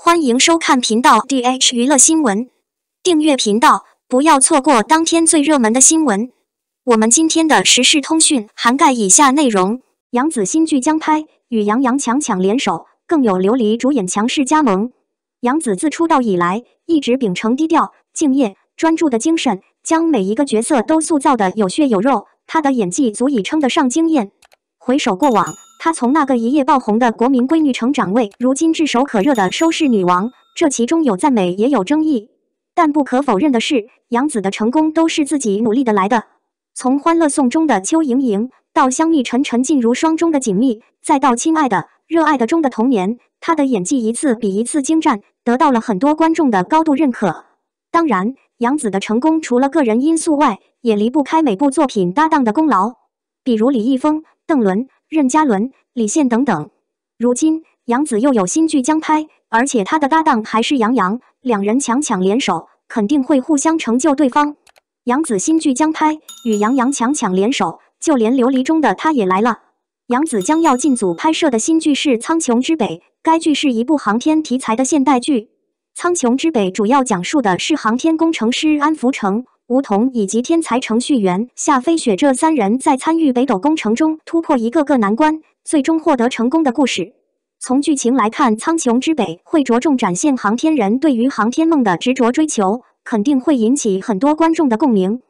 欢迎收看频道 D H 娱乐新闻，订阅频道，不要错过当天最热门的新闻。我们今天的时事通讯涵盖以下内容：杨紫新剧将拍，与杨洋强强联手，更有琉璃主演强势加盟。杨紫自出道以来，一直秉承低调、敬业、专注的精神，将每一个角色都塑造的有血有肉，她的演技足以称得上惊艳。回首过往，她从那个一夜爆红的国民闺女成长为如今炙手可热的收视女王，这其中有赞美，也有争议。但不可否认的是，杨紫的成功都是自己努力的来的。从《欢乐颂》中的邱莹莹，到《香蜜沉沉烬如霜》中的锦觅，再到《亲爱的，热爱的》中的童年，她的演技一次比一次精湛，得到了很多观众的高度认可。当然，杨紫的成功除了个人因素外，也离不开每部作品搭档的功劳，比如李易峰。邓伦、任嘉伦、李现等等，如今杨紫又有新剧将拍，而且他的搭档还是杨洋，两人强强联手，肯定会互相成就对方。杨紫新剧将拍，与杨洋强强联手，就连《琉璃》中的他也来了。杨紫将要进组拍摄的新剧是《苍穹之北》，该剧是一部航天题材的现代剧。《苍穹之北》主要讲述的是航天工程师安福成。梧桐以及天才程序员夏飞雪这三人在参与北斗工程中突破一个个难关，最终获得成功的故事。从剧情来看，《苍穹之北》会着重展现航天人对于航天梦的执着追求，肯定会引起很多观众的共鸣。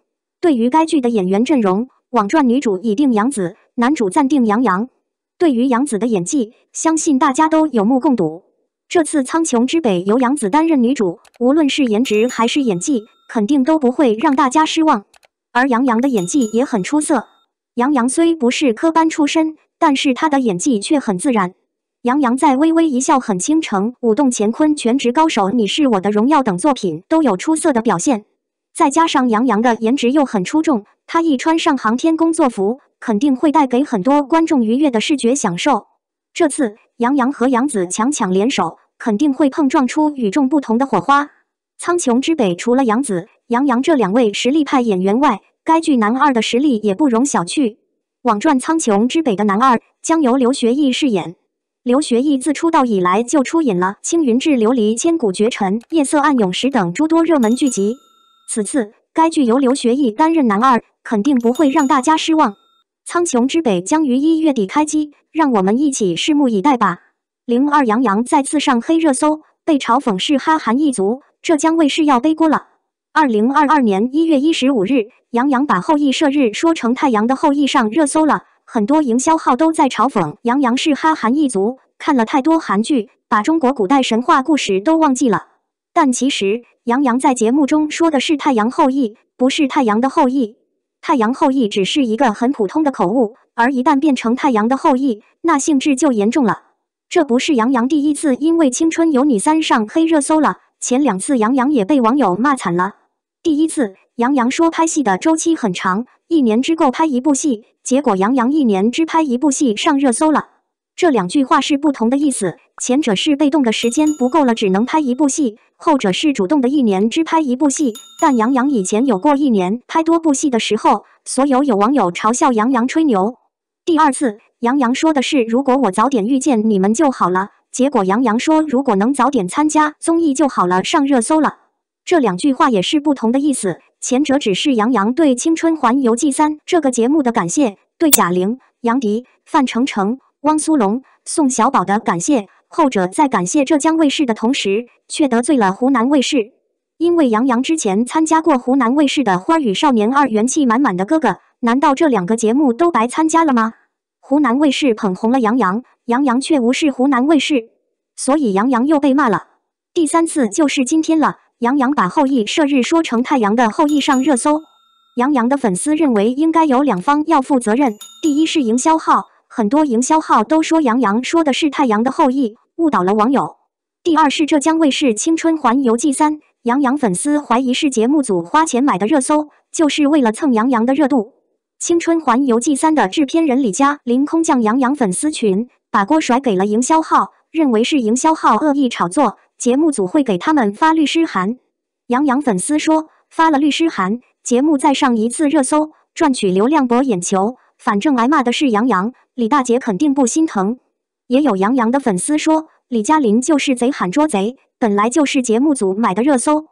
对于该剧的演员阵容，网传女主已定杨紫，男主暂定杨洋。对于杨紫的演技，相信大家都有目共睹。这次《苍穹之北》由杨紫担任女主，无论是颜值还是演技。肯定都不会让大家失望，而杨洋的演技也很出色。杨洋虽不是科班出身，但是他的演技却很自然。杨洋在《微微一笑很倾城》《舞动乾坤》《全职高手》《你是我的荣耀》等作品都有出色的表现。再加上杨洋的颜值又很出众，他一穿上航天工作服，肯定会带给很多观众愉悦的视觉享受。这次杨洋和杨紫强强联手，肯定会碰撞出与众不同的火花。《苍穹之北》除了杨紫、杨洋这两位实力派演员外，该剧男二的实力也不容小觑。网传《苍穹之北》的男二将由刘学义饰演。刘学义自出道以来就出演了《青云志》《琉璃》《千古绝尘》《夜色暗涌时》等诸多热门剧集。此次该剧由刘学义担任男二，肯定不会让大家失望。《苍穹之北》将于一月底开机，让我们一起拭目以待吧。零二杨洋再次上黑热搜，被嘲讽是哈韩一族。浙江卫视要背锅了。二零二二年一月一十五日，杨洋把后羿射日说成太阳的后羿上热搜了，很多营销号都在嘲讽杨洋是哈韩一族，看了太多韩剧，把中国古代神话故事都忘记了。但其实杨洋在节目中说的是太阳后羿，不是太阳的后羿。太阳后羿只是一个很普通的口误，而一旦变成太阳的后羿，那性质就严重了。这不是杨洋第一次因为《青春有你三》上黑热搜了。前两次，杨洋也被网友骂惨了。第一次，杨洋说拍戏的周期很长，一年只够拍一部戏，结果杨洋一年只拍一部戏上热搜了。这两句话是不同的意思，前者是被动的时间不够了，只能拍一部戏；后者是主动的一年只拍一部戏。但杨洋以前有过一年拍多部戏的时候，所有有网友嘲笑杨洋吹牛。第二次，杨洋说的是如果我早点遇见你们就好了。结果杨洋说：“如果能早点参加综艺就好了，上热搜了。”这两句话也是不同的意思。前者只是杨洋对《青春环游记三》这个节目的感谢，对贾玲、杨迪、范丞丞、汪苏泷、宋小宝的感谢；后者在感谢浙江卫视的同时，却得罪了湖南卫视，因为杨洋之前参加过湖南卫视的《花儿与少年二》，元气满满的哥哥，难道这两个节目都白参加了吗？湖南卫视捧红了杨洋。杨洋却无视湖南卫视，所以杨洋又被骂了。第三次就是今天了，杨洋把后羿射日说成太阳的后羿上热搜。杨洋的粉丝认为应该有两方要负责任：第一是营销号，很多营销号都说杨洋说的是太阳的后裔，误导了网友；第二是浙江卫视《青春环游记三》，杨洋粉丝怀疑是节目组花钱买的热搜，就是为了蹭杨洋的热度。《青春环游记三》的制片人李佳凌空降杨洋粉丝群。把锅甩给了营销号，认为是营销号恶意炒作，节目组会给他们发律师函。杨洋粉丝说，发了律师函，节目再上一次热搜，赚取流量博眼球。反正挨骂的是杨洋，李大姐肯定不心疼。也有杨洋的粉丝说，李嘉林就是贼喊捉贼，本来就是节目组买的热搜。《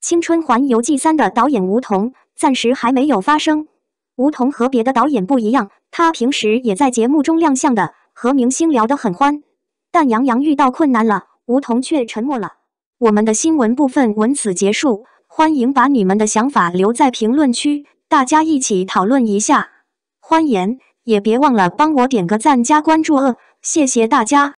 青春环游记三》的导演吴彤暂时还没有发声。吴彤和别的导演不一样，他平时也在节目中亮相的。和明星聊得很欢，但杨洋遇到困难了，吴桐却沉默了。我们的新闻部分文此结束，欢迎把你们的想法留在评论区，大家一起讨论一下。欢迎，也别忘了帮我点个赞、加关注哦，谢谢大家。